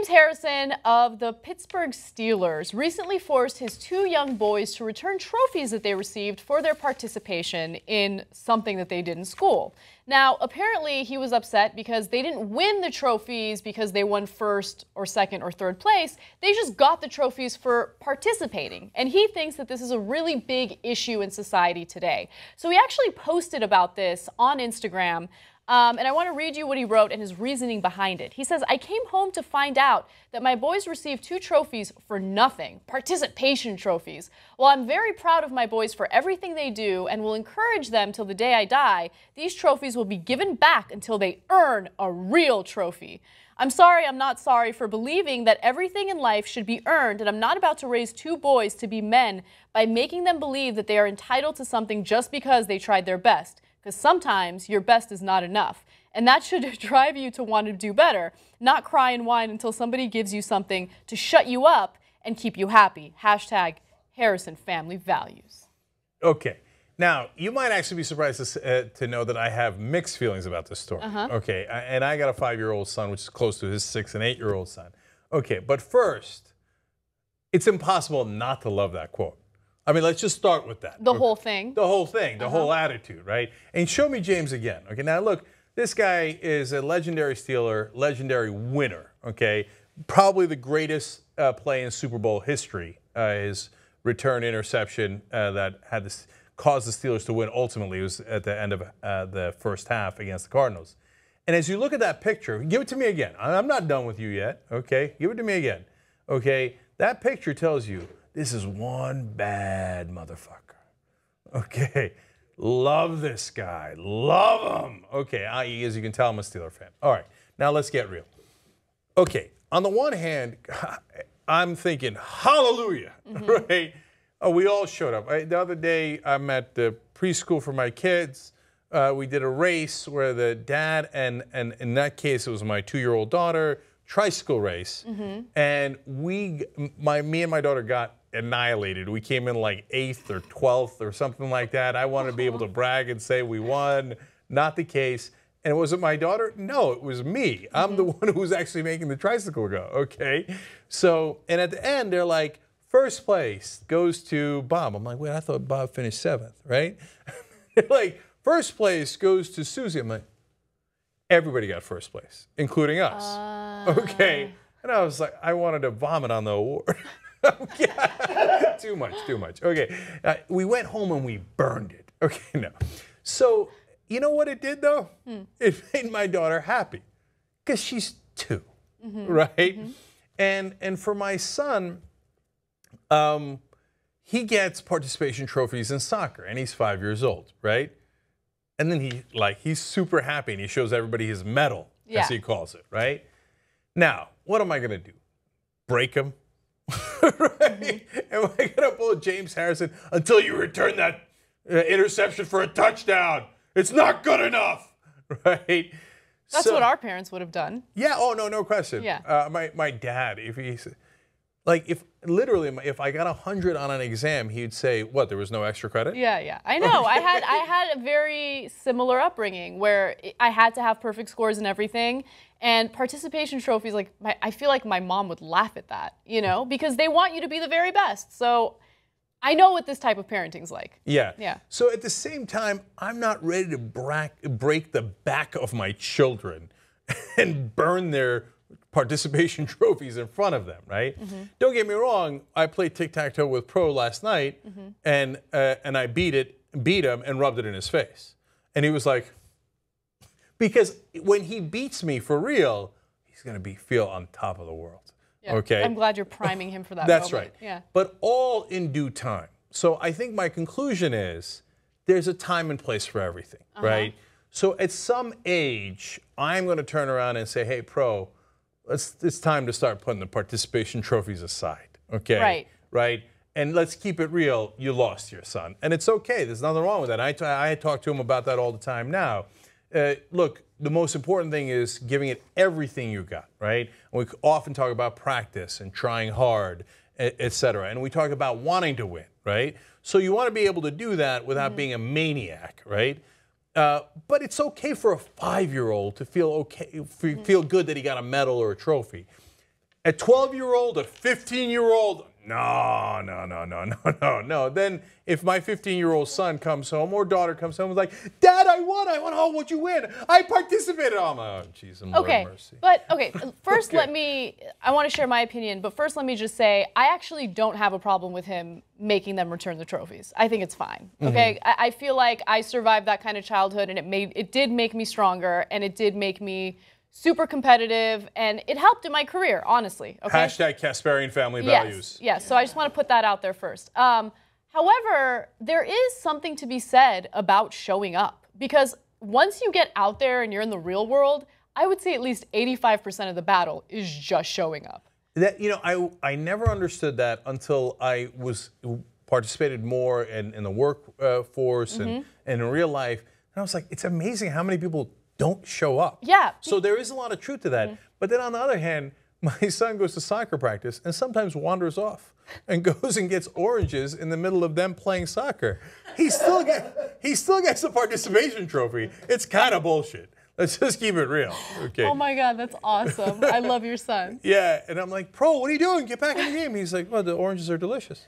James Harrison of the Pittsburgh Steelers recently forced his two young boys to return trophies that they received for their participation in something that they did in school. Now, apparently, he was upset because they didn't win the trophies because they won first or second or third place. They just got the trophies for participating. And he thinks that this is a really big issue in society today. So he actually posted about this on Instagram. Um, and I want to read you what he wrote and his reasoning behind it. He says, I came home to find out that my boys received two trophies for nothing participation trophies. While I'm very proud of my boys for everything they do and will encourage them till the day I die, these trophies will be given back until they earn a real trophy. I'm sorry, I'm not sorry for believing that everything in life should be earned, and I'm not about to raise two boys to be men by making them believe that they are entitled to something just because they tried their best because sometimes your best is not enough. And that should drive you to want to do better, not cry and whine until somebody gives you something to shut you up and keep you happy. Hashtag Harrison Family Values. Okay. Now, you might actually be surprised to, uh, to know that I have mixed feelings about this story. Uh -huh. Okay. I, and I got a five year old son, which is close to his six and eight year old son. Okay. But first, it's impossible not to love that quote. I mean, let's just start with that. The whole thing. The whole thing, the uh -huh. whole attitude, right? And show me James again. Okay, now look, this guy is a legendary Steeler, legendary winner, okay? Probably the greatest uh, play in Super Bowl history, uh, his return interception uh, that had this, caused the Steelers to win ultimately. It was at the end of uh, the first half against the Cardinals. And as you look at that picture, give it to me again. I'm not done with you yet, okay? Give it to me again, okay? That picture tells you this is one bad motherfucker. Okay. Love this guy. Love him. Okay. I, as you can tell, I'm a Steeler fan. All right. Now let's get real. Okay. On the one hand, I'm thinking, hallelujah, mm-hmm. right? Oh, we all showed up. I, the other day, I'm at the preschool for my kids. Uh, we did a race where the dad and, and in that case, it was my two year old daughter, tricycle race. Mm-hmm. And we, my, me and my daughter got annihilated. We came in like eighth or 12th or something like that. I wanted to be able to brag and say we won. Not the case. And was it my daughter? No, it was me. I'm the mm-hmm. one who was actually making the tricycle go. Okay. So, and at the end, they're like, first place goes to Bob. I'm like, wait, I thought Bob finished seventh, right? like, first place goes to Susie. I'm like, everybody got first place, including us. Uh... Okay. And I was like, I wanted to vomit on the award. too much, too much. Okay. Uh, we went home and we burned it. Okay, no. So, you know what it did though? Mm. It made my daughter happy because she's 2 mm -hmm. right? Mm -hmm. And, and for my son, um, he gets participation trophies in soccer and he's five years old, right? And then he like he's super happy and he shows everybody his medal, yeah. as he calls it, right? Now, what am I gonna do? Break him? right? Mm-hmm. Am I going to oh, pull James Harrison until you return that uh, interception for a touchdown? It's not good enough, right? That's so, what our parents would have done. Yeah. Oh no, no question. Yeah. Uh, my my dad, if he, like, if literally, if I got a hundred on an exam, he'd say, "What? There was no extra credit?" Yeah, yeah. I know. I had I had a very similar upbringing where I had to have perfect scores and everything, and participation trophies, like my, I feel like my mom would laugh at that, you know, because they want you to be the very best. So I know what this type of parenting's like. Yeah. Yeah. So at the same time, I'm not ready to brack, break the back of my children and burn their participation trophies in front of them, right? Mm -hmm. Don't get me wrong, I played tic tac toe with Pro last night mm -hmm. and uh, and I beat it beat him and rubbed it in his face. And he was like, because when he beats me for real, he's going to be feel on top of the world. Yeah. Okay. I'm glad you're priming him for that. That's moment. right. Yeah. But all in due time. So I think my conclusion is there's a time and place for everything, uh -huh. right? So at some age, I'm going to turn around and say, "Hey, pro, it's, it's time to start putting the participation trophies aside." Okay. Right. Right. And let's keep it real. You lost your son, and it's okay. There's nothing wrong with that. I, I talk to him about that all the time now uh, look, the most important thing is giving it everything you got, right? And we often talk about practice and trying hard, et And we talk about wanting to win, right? So you want to be able to do that without mm -hmm. being a maniac, right? Uh, but it's okay for a five-year-old to feel okay, mm-hmm. feel good that he got a medal or a trophy. A 12-year-old, a 15-year-old, no, no, no, no, no, no, no. Then if my 15 year old son comes home or daughter comes home is like, Dad, I won, I won. Oh, would you win? I participated. Oh, my, jeez, oh, okay, But, okay, first okay. let me, I want to share my opinion, but first let me just say, I actually don't have a problem with him making them return the trophies. I think it's fine. Mm-hmm. Okay, mm -hmm. I, I feel like I survived that kind of childhood and it made, it did make me stronger and it did make me super competitive, and it helped in my career, honestly. Okay? Hashtag Casparian family yes, values. Yes, so I just want to put that out there first. Um, however, there is something to be said about showing up because once you get out there and you're in the real world, I would say at least 85% of the battle is just showing up. That you know, I I never understood that until I was participated more in, in the workforce uh, mm -hmm. and, mm-hmm. and in real life, and I was like, it's amazing how many people don't show up. Yeah. So there is a lot of truth to that. Mm -hmm. But then on the other hand, my son goes to soccer practice and sometimes wanders off and goes and gets oranges in the middle of them playing soccer. He still get he still gets the participation trophy. It's kind of bullshit. Let's just keep it real. Okay. Oh my God, that's awesome. I love your son. yeah, and I'm like, Pro, what are you doing? Get back in the game. He's like, Well, the oranges are delicious.